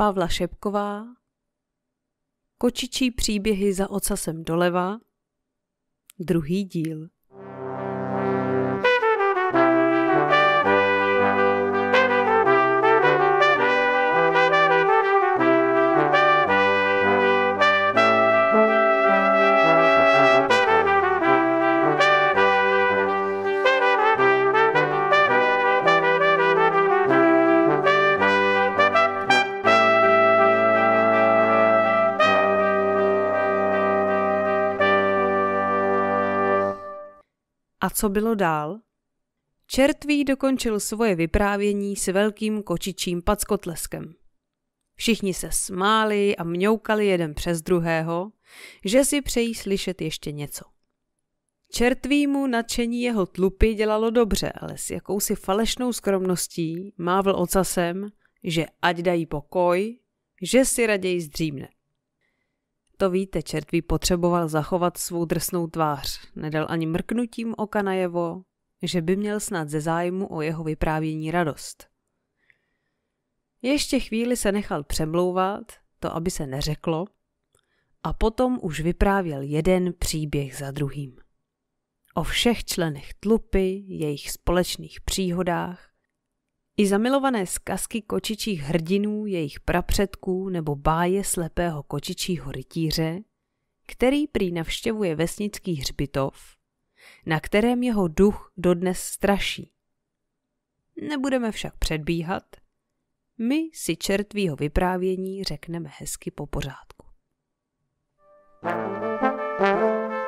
Pavla Šepková, Kočičí příběhy za ocasem doleva, druhý díl. A co bylo dál? Čertví dokončil svoje vyprávění s velkým kočičím packotleskem. Všichni se smáli a mňoukali jeden přes druhého, že si přejí slyšet ještě něco. Čertvýmu nadšení jeho tlupy dělalo dobře, ale s jakousi falešnou skromností mávl ocasem, že ať dají pokoj, že si raději zdřímne. To víte, čertví potřeboval zachovat svou drsnou tvář. Nedal ani mrknutím oka najevo, že by měl snad ze zájmu o jeho vyprávění radost. Ještě chvíli se nechal přemlouvat, to aby se neřeklo, a potom už vyprávěl jeden příběh za druhým. O všech členech tlupy, jejich společných příhodách, i zamilované zkazky kočičích hrdinů, jejich prapředků nebo báje slepého kočičího rytíře, který prý navštěvuje vesnický hřbitov, na kterém jeho duch dodnes straší. Nebudeme však předbíhat, my si čertvýho vyprávění řekneme hezky po pořádku.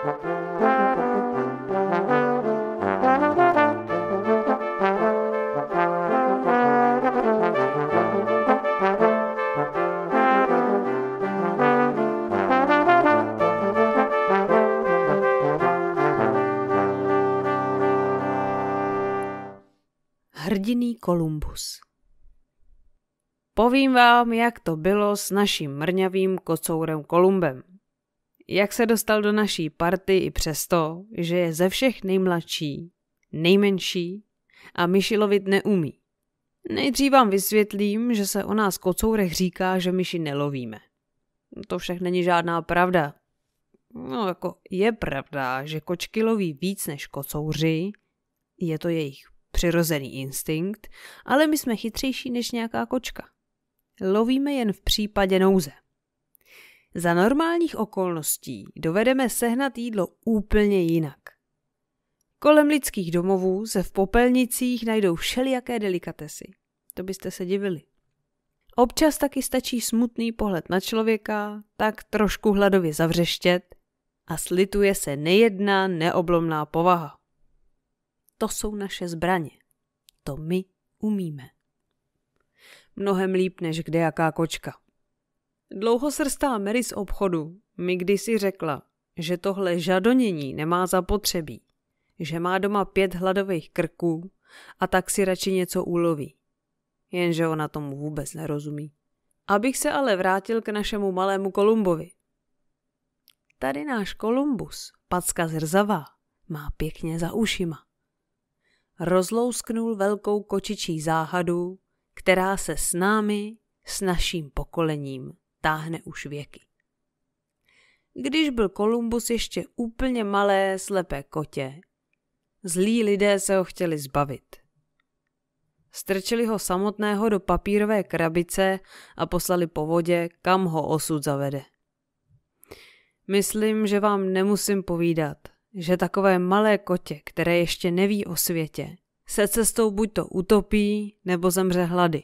thank you Hrdiný Kolumbus Povím vám, jak to bylo s naším mrňavým kocourem Kolumbem. Jak se dostal do naší party i přesto, že je ze všech nejmladší, nejmenší a myšilovit neumí. Nejdřív vám vysvětlím, že se o nás kocourech říká, že myši nelovíme. To však není žádná pravda. No jako je pravda, že kočky loví víc než kocouři, je to jejich přirozený instinkt, ale my jsme chytřejší než nějaká kočka. Lovíme jen v případě nouze. Za normálních okolností dovedeme sehnat jídlo úplně jinak. Kolem lidských domovů se v popelnicích najdou všelijaké delikatesy. To byste se divili. Občas taky stačí smutný pohled na člověka, tak trošku hladově zavřeštět a slituje se nejedna neoblomná povaha. To jsou naše zbraně. To my umíme. Mnohem líp než kde jaká kočka. Dlouho srstá Mary z obchodu mi kdysi řekla, že tohle žadonění nemá zapotřebí, že má doma pět hladových krků a tak si radši něco uloví. Jenže ona tomu vůbec nerozumí. Abych se ale vrátil k našemu malému Kolumbovi. Tady náš Kolumbus, packa zrzavá, má pěkně za ušima rozlousknul velkou kočičí záhadu, která se s námi, s naším pokolením, táhne už věky. Když byl Kolumbus ještě úplně malé slepé kotě, zlí lidé se ho chtěli zbavit. Strčili ho samotného do papírové krabice a poslali po vodě, kam ho osud zavede. Myslím, že vám nemusím povídat, že takové malé kotě, které ještě neví o světě, se cestou buď to utopí, nebo zemře hlady.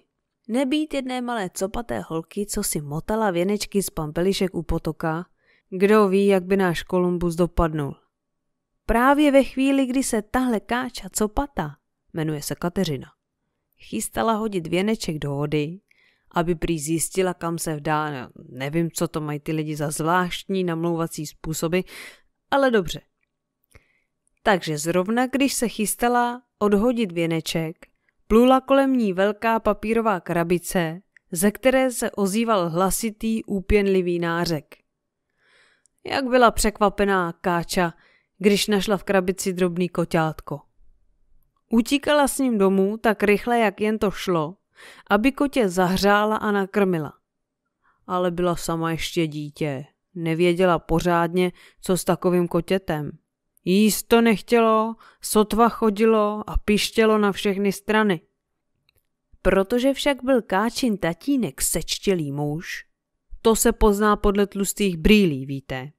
Nebýt jedné malé copaté holky, co si motala věnečky z pampelišek u potoka, kdo ví, jak by náš Kolumbus dopadnul. Právě ve chvíli, kdy se tahle káča copata, jmenuje se Kateřina, chystala hodit věneček do vody, aby prý zjistila, kam se vdá. Nevím, co to mají ty lidi za zvláštní namlouvací způsoby, ale dobře. Takže zrovna, když se chystala odhodit věneček, plula kolem ní velká papírová krabice, ze které se ozýval hlasitý, úpěnlivý nářek. Jak byla překvapená Káča, když našla v krabici drobný koťátko. Utíkala s ním domů tak rychle, jak jen to šlo, aby kotě zahřála a nakrmila. Ale byla sama ještě dítě, nevěděla pořádně, co s takovým kotětem. Jíst to nechtělo, sotva chodilo a pištělo na všechny strany. Protože však byl Káčin tatínek sečtělý muž, to se pozná podle tlustých brýlí, víte.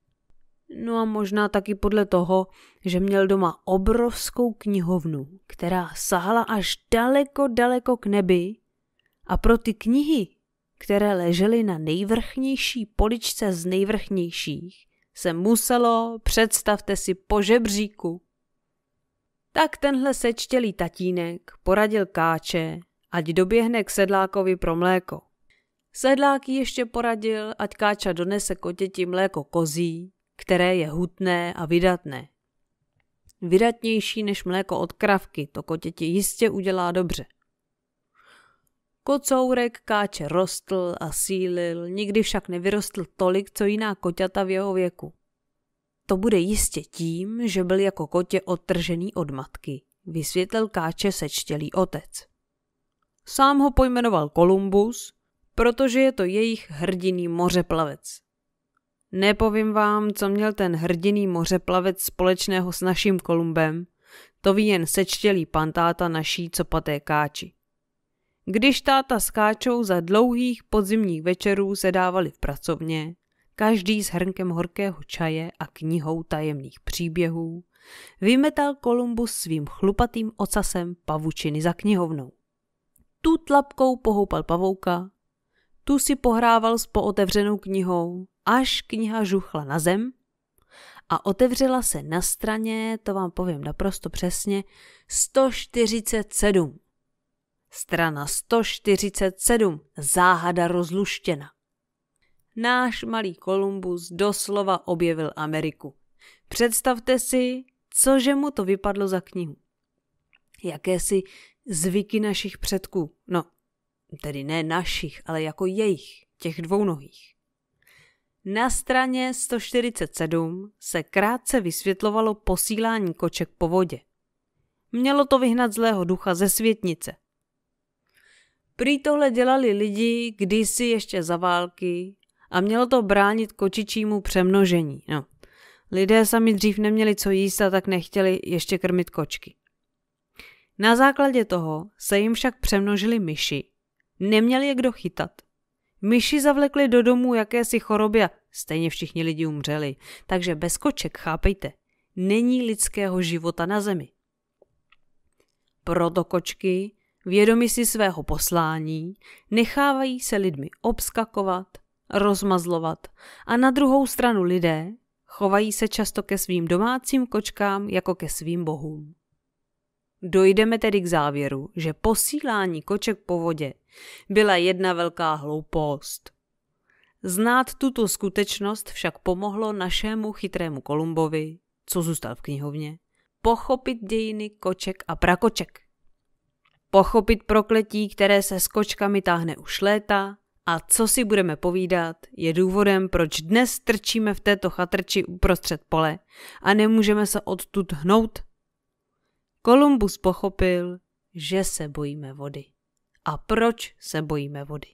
No a možná taky podle toho, že měl doma obrovskou knihovnu, která sahala až daleko, daleko k nebi a pro ty knihy, které ležely na nejvrchnější poličce z nejvrchnějších, se muselo, představte si, po žebříku. Tak tenhle sečtělý tatínek poradil káče, ať doběhne k sedlákovi pro mléko. Sedlák ještě poradil, ať káča donese kotěti mléko kozí, které je hutné a vydatné. Vydatnější než mléko od kravky, to kotěti jistě udělá dobře. Kocourek káče rostl a sílil, nikdy však nevyrostl tolik, co jiná koťata v jeho věku. To bude jistě tím, že byl jako kotě odtržený od matky, vysvětlil káče sečtělý otec. Sám ho pojmenoval Kolumbus, protože je to jejich hrdiný mořeplavec. Nepovím vám, co měl ten hrdiný mořeplavec společného s naším Kolumbem, to ví jen sečtělý pantáta naší copaté káči. Když táta s káčou za dlouhých podzimních večerů sedávali v pracovně, každý s hrnkem horkého čaje a knihou tajemných příběhů, vymetal Kolumbus svým chlupatým ocasem pavučiny za knihovnou. Tu tlapkou pohoupal pavouka, tu si pohrával s pootevřenou knihou, až kniha žuchla na zem a otevřela se na straně, to vám povím naprosto přesně, 147. Strana 147. Záhada rozluštěna. Náš malý Kolumbus doslova objevil Ameriku. Představte si, cože mu to vypadlo za knihu. Jakési zvyky našich předků, no, tedy ne našich, ale jako jejich, těch dvounohých. Na straně 147 se krátce vysvětlovalo posílání koček po vodě. Mělo to vyhnat zlého ducha ze světnice – Prý tohle dělali lidi kdysi ještě za války a mělo to bránit kočičímu přemnožení. No. Lidé sami dřív neměli co jíst a tak nechtěli ještě krmit kočky. Na základě toho se jim však přemnožili myši. Neměli je kdo chytat. Myši zavlekli do domu jakési choroby a stejně všichni lidi umřeli. Takže bez koček, chápejte, není lidského života na zemi. Proto kočky vědomi si svého poslání, nechávají se lidmi obskakovat, rozmazlovat a na druhou stranu lidé chovají se často ke svým domácím kočkám jako ke svým bohům. Dojdeme tedy k závěru, že posílání koček po vodě byla jedna velká hloupost. Znát tuto skutečnost však pomohlo našemu chytrému Kolumbovi, co zůstal v knihovně, pochopit dějiny koček a prakoček pochopit prokletí, které se skočkami táhne už léta, a co si budeme povídat, je důvodem, proč dnes trčíme v této chatrči uprostřed pole a nemůžeme se odtud hnout. Kolumbus pochopil, že se bojíme vody. A proč se bojíme vody?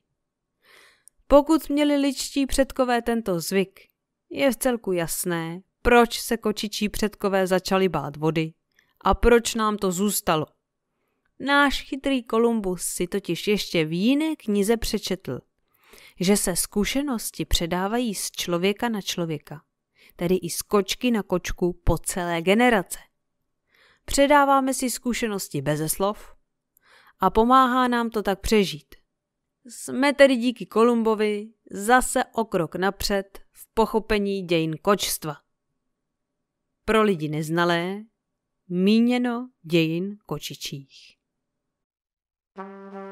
Pokud měli ličtí předkové tento zvyk, je vcelku jasné, proč se kočičí předkové začali bát vody a proč nám to zůstalo. Náš chytrý Kolumbus si totiž ještě v jiné knize přečetl, že se zkušenosti předávají z člověka na člověka, tedy i z kočky na kočku po celé generace. Předáváme si zkušenosti beze slov a pomáhá nám to tak přežít. Jsme tedy díky Kolumbovi zase o krok napřed v pochopení dějin kočstva. Pro lidi neznalé, míněno dějin kočičích. Música